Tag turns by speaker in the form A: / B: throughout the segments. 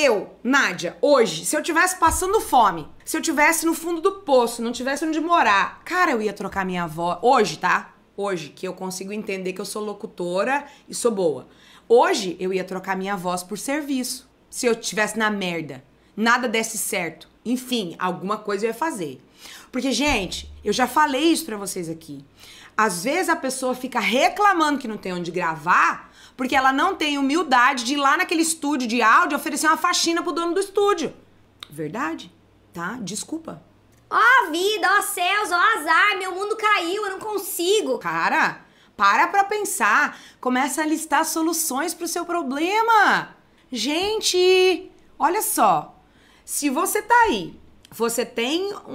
A: Eu, Nádia, hoje, se eu tivesse passando fome, se eu tivesse no fundo do poço, não tivesse onde morar, cara, eu ia trocar minha avó. Hoje, tá? Hoje, que eu consigo entender que eu sou locutora e sou boa. Hoje, eu ia trocar minha voz por serviço. Se eu tivesse na merda, nada desse certo. Enfim, alguma coisa eu ia fazer. Porque, gente, eu já falei isso pra vocês aqui. Às vezes a pessoa fica reclamando que não tem onde gravar porque ela não tem humildade de ir lá naquele estúdio de áudio oferecer uma faxina pro dono do estúdio. Verdade, tá? Desculpa. Ó oh, vida, ó oh, céus, ó oh, azar, meu mundo caiu, eu não consigo. Cara, para pra pensar. Começa a listar soluções pro seu problema. Gente, olha só. Se você tá aí você tem um,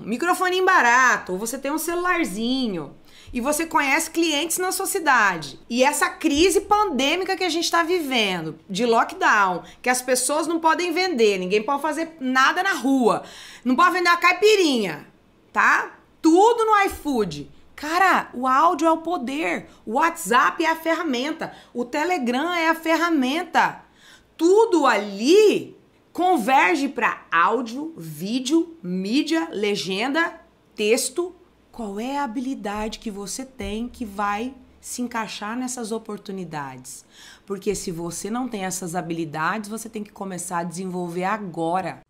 A: um microfone barato, ou você tem um celularzinho, e você conhece clientes na sua cidade. E essa crise pandêmica que a gente está vivendo, de lockdown, que as pessoas não podem vender, ninguém pode fazer nada na rua, não pode vender a caipirinha, tá? Tudo no iFood. Cara, o áudio é o poder, o WhatsApp é a ferramenta, o Telegram é a ferramenta. Tudo ali converge para áudio, vídeo, mídia, legenda, texto qual é a habilidade que você tem que vai se encaixar nessas oportunidades? Porque se você não tem essas habilidades, você tem que começar a desenvolver agora.